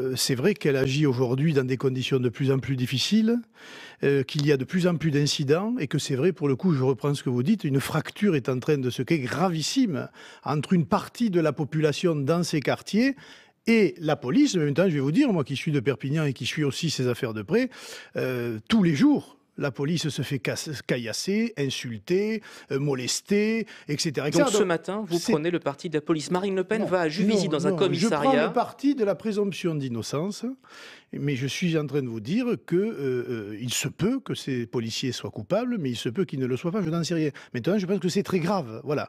Euh, c'est vrai qu'elle agit aujourd'hui dans des conditions de plus en plus difficiles, euh, qu'il y a de plus en plus d'incidents et que c'est vrai, pour le coup, je reprends ce que vous dites, une fracture est en train de se créer gravissime entre une partie de la population dans ces quartiers et la police. En même temps, je vais vous dire, moi qui suis de Perpignan et qui suis aussi ces affaires de près, euh, tous les jours, la police se fait caillasser, insulter, euh, molester, etc., Donc, ce matin, vous prenez le parti de la police. Marine Le Pen va à Juvisy dans un commissariat. Je prends le parti de la présomption d'innocence, mais je suis en train de vous dire que euh, euh, il se peut que ces policiers soient coupables, mais il se peut qu'ils ne le soient pas. Je n'en sais rien. Maintenant, je pense que c'est très grave. Voilà.